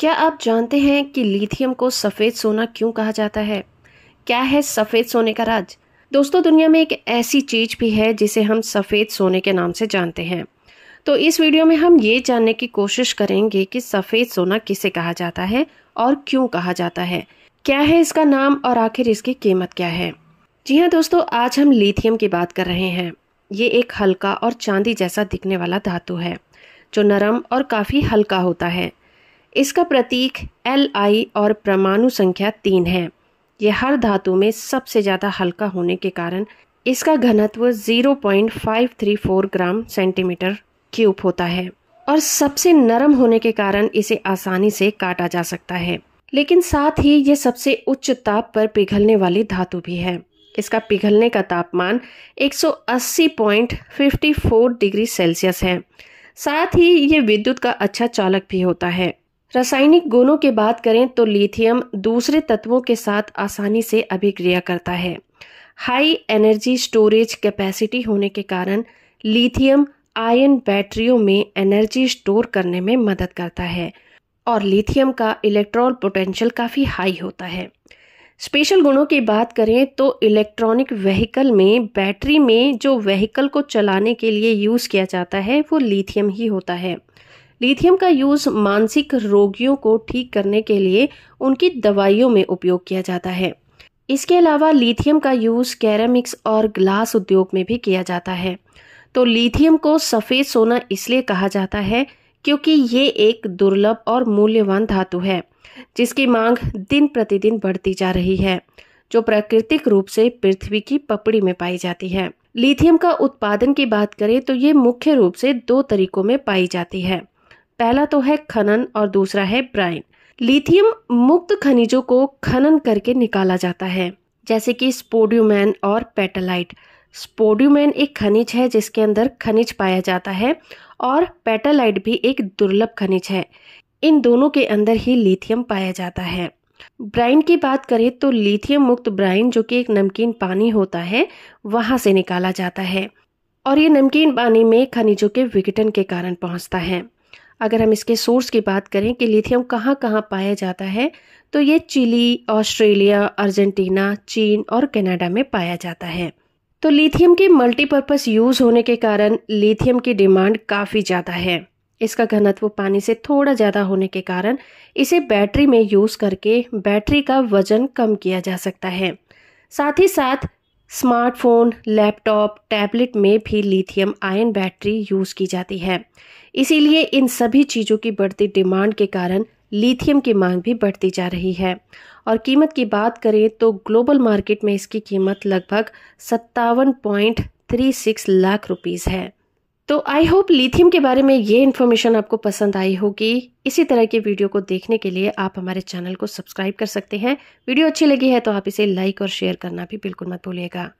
क्या आप जानते हैं कि लिथियम को सफ़ेद सोना क्यों कहा जाता है क्या है सफ़ेद सोने का राज दोस्तों दुनिया में एक ऐसी चीज़ भी है जिसे हम सफ़ेद सोने के नाम से जानते हैं तो इस वीडियो में हम ये जानने की कोशिश करेंगे कि सफ़ेद सोना किसे कहा जाता है और क्यों कहा जाता है क्या है इसका नाम और आखिर इसकी कीमत क्या है जी हाँ दोस्तों आज हम लिथियम की बात कर रहे हैं ये एक हल्का और चांदी जैसा दिखने वाला धातु है जो नरम और काफ़ी हल्का होता है इसका प्रतीक एल आई और परमाणु संख्या तीन है यह हर धातु में सबसे ज़्यादा हल्का होने के कारण इसका घनत्व 0.534 ग्राम सेंटीमीटर क्यूब होता है और सबसे नरम होने के कारण इसे आसानी से काटा जा सकता है लेकिन साथ ही ये सबसे उच्च ताप पर पिघलने वाली धातु भी है इसका पिघलने का तापमान 180.54 डिग्री सेल्सियस है साथ ही ये विद्युत का अच्छा चालक भी होता है रासायनिक गुणों की बात करें तो लिथियम दूसरे तत्वों के साथ आसानी से अभिक्रिया करता है हाई एनर्जी स्टोरेज कैपेसिटी होने के कारण लिथियम आयन बैटरियों में एनर्जी स्टोर करने में मदद करता है और लिथियम का इलेक्ट्रॉन पोटेंशियल काफ़ी हाई होता है स्पेशल गुणों की बात करें तो इलेक्ट्रॉनिक व्हीकल में बैटरी में जो व्हीकल को चलाने के लिए यूज़ किया जाता है वो लिथियम ही होता है लिथियम का यूज़ मानसिक रोगियों को ठीक करने के लिए उनकी दवाइयों में उपयोग किया जाता है इसके अलावा लिथियम का यूज़ कैरामिक्स और ग्लास उद्योग में भी किया जाता है तो लिथियम को सफ़ेद सोना इसलिए कहा जाता है क्योंकि ये एक दुर्लभ और मूल्यवान धातु है जिसकी मांग दिन प्रतिदिन बढ़ती जा रही है जो प्राकृतिक रूप से पृथ्वी की पपड़ी में पाई जाती है लिथियम का उत्पादन की बात करें तो ये मुख्य रूप से दो तरीकों में पाई जाती है पहला तो है खनन और दूसरा है ब्राइन लिथियम मुक्त खनिजों को खनन करके निकाला जाता है जैसे कि स्पोड्यूमैन और पेटालाइट स्पोड्यूमैन एक खनिज है जिसके अंदर खनिज पाया जाता है और पेटेलाइट भी एक दुर्लभ खनिज है इन दोनों के अंदर ही लिथियम पाया जाता है ब्राइन की बात करें तो लिथियम मुक्त ब्राइन जो कि एक नमकीन पानी होता है वहां से निकाला जाता है और ये नमकीन पानी में खनिजों के विघटन के कारण पहुँचता है अगर हम इसके सोर्स की बात करें कि लिथियम कहाँ कहाँ पाया जाता है तो ये चिली ऑस्ट्रेलिया अर्जेंटीना चीन और कनाडा में पाया जाता है तो लिथियम के मल्टीपर्पज़ यूज़ होने के कारण लिथियम की डिमांड काफ़ी ज़्यादा है इसका घनत्व पानी से थोड़ा ज़्यादा होने के कारण इसे बैटरी में यूज़ करके बैटरी का वजन कम किया जा सकता है साथ ही साथ स्मार्टफोन लैपटॉप टैबलेट में भी लिथियम आयन बैटरी यूज़ की जाती है इसीलिए इन सभी चीज़ों की बढ़ती डिमांड के कारण लिथियम की मांग भी बढ़ती जा रही है और कीमत की बात करें तो ग्लोबल मार्केट में इसकी कीमत लगभग सत्तावन point three six lakh rupees है तो आई होप लिथियम के बारे में ये इन्फॉर्मेशन आपको पसंद आई होगी इसी तरह के वीडियो को देखने के लिए आप हमारे चैनल को सब्सक्राइब कर सकते हैं वीडियो अच्छी लगी है तो आप इसे लाइक और शेयर करना भी बिल्कुल मत भूलिएगा